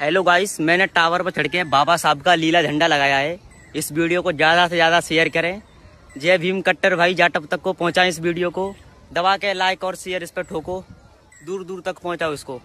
hello guys मैंने tower पर चढ़ के बाबा साहब का लीला झंडा लगाया है इस वीडियो को ज़्यादा से ज़्यादा शेयर करें जय भीम कट्टर भाई जाटव तक को पहुँचाएं इस वीडियो को दबा के लाइक और शेयर इस पर ठोको दूर दूर तक पहुँचाओ इसको